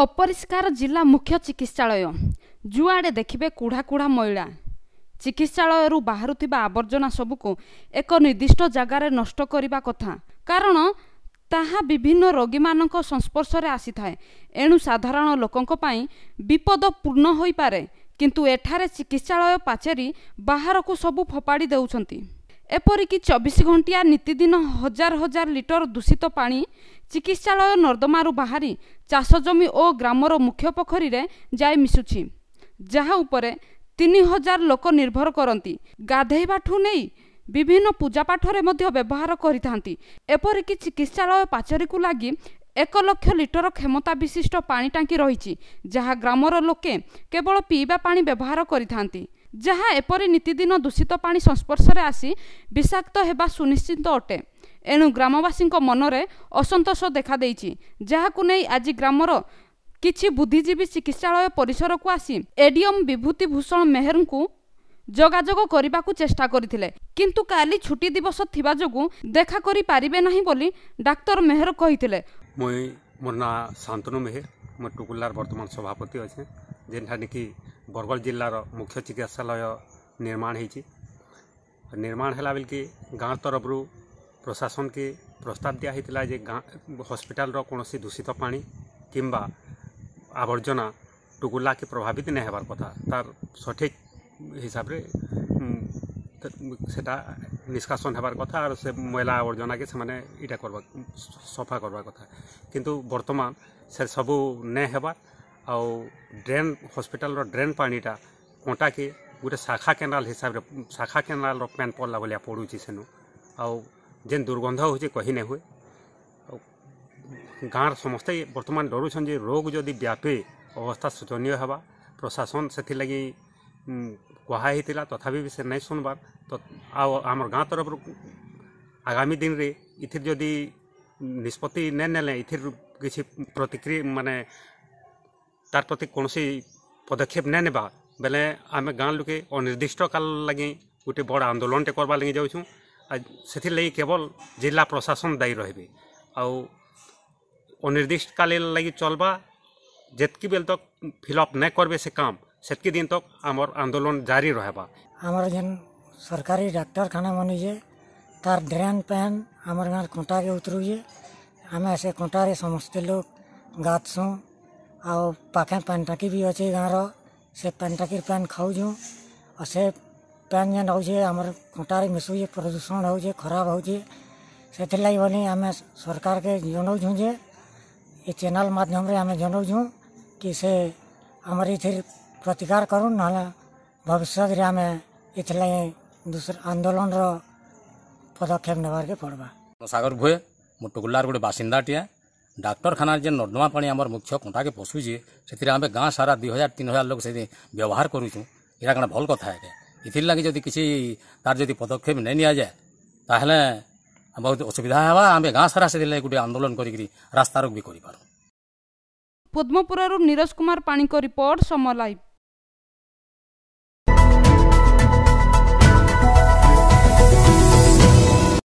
ଅପରିଷ୍କାର ଜିଲ୍ଲା ମୁଖ୍ୟ ଚିକିତ୍ସାଳୟ ଯୁଆଡ଼େ ଦେଖିବେ କୁଢ଼ା କୁଢ଼ା ମଇଳା ଚିକିତ୍ସାଳୟରୁ ବାହାରୁଥିବା ଆବର୍ଜନା ସବୁକୁ ଏକ ନିର୍ଦ୍ଦିଷ୍ଟ ଜାଗାରେ ନଷ୍ଟ କରିବା କଥା କାରଣ ତାହା ବିଭିନ୍ନ ରୋଗୀମାନଙ୍କ ସଂସ୍ପର୍ଶରେ ଆସିଥାଏ ଏଣୁ ସାଧାରଣ ଲୋକଙ୍କ ପାଇଁ ବିପଦପୂର୍ଣ୍ଣ ହୋଇପାରେ କିନ୍ତୁ ଏଠାରେ ଚିକିତ୍ସାଳୟ ପାଚେରୀ ବାହାରକୁ ସବୁ ଫୋପାଡ଼ି ଦେଉଛନ୍ତି এপরিকি চবিশ ঘণ্টিয়া নীতিদিন হাজার হাজার লিটর দূষিত পা চিকিৎসালয় নর্দমার বাহারি চাষ জমি ও গ্রামর মুখ্য পোখরীরে যাই মিশুছি যাহা উপরে তিন হাজার লোক নির্ভর করতে গাধেইবাঠু নেই বিভিন্ন পূজাপাঠরে মধ্য ব্যবহার করে থাকে এপরিকি চিকিৎসালয় পাচরিকু লাগি ଏକ ଲକ୍ଷ ଲିଟର କ୍ଷମତା ବିଶିଷ୍ଟ ପାଣି ଟାଙ୍କି ରହିଛି ଯାହା ଗ୍ରାମର ଲୋକେ କେବଳ ପିଇବା ପାଣି ବ୍ୟବହାର କରିଥାନ୍ତି ଯାହା ଏପରି ନୀତିଦିନ ଦୂଷିତ ପାଣି ସଂସ୍ପର୍ଶରେ ଆସି ବିଷାକ୍ତ ହେବା ସୁନିଶ୍ଚିତ ଅଟେ ଏଣୁ ଗ୍ରାମବାସୀଙ୍କ ମନରେ ଅସନ୍ତୋଷ ଦେଖାଦେଇଛି ଯାହାକୁ ନେଇ ଆଜି ଗ୍ରାମର କିଛି ବୁଦ୍ଧିଜୀବୀ ଚିକିତ୍ସାଳୟ ପରିସରକୁ ଆସି ଏଡିଏମ୍ ବିଭୂତି ଭୂଷଣ ମେହେରଙ୍କୁ ଯୋଗାଯୋଗ କରିବାକୁ ଚେଷ୍ଟା କରିଥିଲେ କିନ୍ତୁ କାଲି ଛୁଟି ଦିବସ ଥିବା ଯୋଗୁଁ ଦେଖା କରିପାରିବେ ନାହିଁ ବୋଲି ଡାକ୍ତର ମେହେର କହିଥିଲେ ମୁଇଁ ମୋର ନାଁ ଶାନ୍ତନୁ ମେହେର ମୁଁ ଟୁକୁଲାର ବର୍ତ୍ତମାନ ସଭାପତି ଅଛେ ଯେନ୍ଠାନେ କି ବରଗଡ଼ ଜିଲ୍ଲାର ମୁଖ୍ୟ ଚିକିତ୍ସାଳୟ ନିର୍ମାଣ ହେଇଛି ନିର୍ମାଣ ହେଲା ବେଲ୍କେ ଗାଁ ତରଫରୁ ପ୍ରଶାସନକେ ପ୍ରସ୍ତାବ ଦିଆହେଇଥିଲା ଯେ ଗାଁ ହସ୍ପିଟାଲର କୌଣସି ଦୂଷିତ ପାଣି କିମ୍ବା ଆବର୍ଜନା ଟୁକୁଲାକେ ପ୍ରଭାବିତ ନାଇଁ ହେବାର କଥା ତାର ସଠିକ୍ ହିସାବରେ ସେଟା ନିଷ୍କାସନ ହେବାର କଥା ଆର୍ ସେ ମଇଳା ଆବର୍ଜନାକେ ସେମାନେ ଇଟା କରବା ସଫା କରବା କଥା କିନ୍ତୁ ବର୍ତ୍ତମାନ ସେ ସବୁ ନାଇଁ ହେବା ଆଉ ଡ୍ରେନ୍ ହସ୍ପିଟାଲର ଡ୍ରେନ୍ ପାଣିଟା କଣ୍ଟାକେ ଗୋଟେ ଶାଖା କେନାଲ ହିସାବରେ ଶାଖା କେନାଲର ପ୍ୟାନ୍ ପଡ଼ିଲା ଭଳିଆ ପଡ଼ୁଛି ସେନୁ ଆଉ ଯେନ୍ ଦୁର୍ଗନ୍ଧ ହେଉଛି କହି ନାଇଁ ହୁଏ ଆଉ ଗାଁର ସମସ୍ତେ ବର୍ତ୍ତମାନ ଡରୁଛନ୍ତି ଯେ ରୋଗ ଯଦି ବ୍ୟାପେ ଅବସ୍ଥା ଶୋଚନୀୟ ହେବା ପ୍ରଶାସନ ସେଥିଲାଗି କୁହା ହେଇଥିଲା ତଥାପି ବି ସେ ନାଇଁ ଶୁଣବାର୍ ତ ଆଉ ଆମର ଗାଁ ତରଫରୁ ଆଗାମୀ ଦିନରେ ଏଥିରେ ଯଦି ନିଷ୍ପତ୍ତି ନେଲେ ଏଥିରୁ କିଛି ପ୍ରତିକ୍ରିୟା ମାନେ तार प्रति कौन पदक्षेप नहीं ना बेले आम गाँव लोके अनिर्दिष्ट काल लगे गोटे बड़ आंदोलन टे करवा लगे जाऊँ से केवल जिला प्रशासन दायी रही अनिर्दिष्ट काल लगे चलवा जितकी बेल तक फिलअप न करें से काम से दिन तक आम आंदोलन जारी रहा आमर जेन सरकारी डाक्तखाना मनीजे तार ड्रेन पैन आम गाँव कंटा के उतरुजे आम से कंटारे समस्ते लोग गाधसूँ आउ पाखे पानटाकी भी अच्छे गाँव से टाक पैन खाऊ और से पैन जेन रोचे आम खुटारे मिसुचे प्रदूषण हो खराब होती बोली आम सरकार के जनाऊँ जे ये चैनल मध्यम आम जनाऊँ कि से आम इतिर प्रतिकार कर भविष्य आम इतने दूसरा आंदोलन रदक्षेप नवारे पड़वा सगर भुए मुटुकुल्लार गोटे बासीदा टीए ডাক্তারখানার যে নর্দমা পানি আমার মুখ্য কণ্টাকে পশুছে সেতিরে আমি গাঁ সারা দুই হাজার তিন হাজার লোক সেদিন ব্যবহার করুছু এটা কেন ভাল কথা এটা এথির লাগি যদি কিছু তার যদি পদক্ষেপ নেই নিয়া যায় তাহলে বহুত অসুবিধা হওয়া আমি গাঁ সারা সেদিন গোটে আন্দোলন করি রাস্তারোক বি করিপারু পদ্মপুরর নীরজ কুমার পাণিক রিপোর্ট সম লাইভ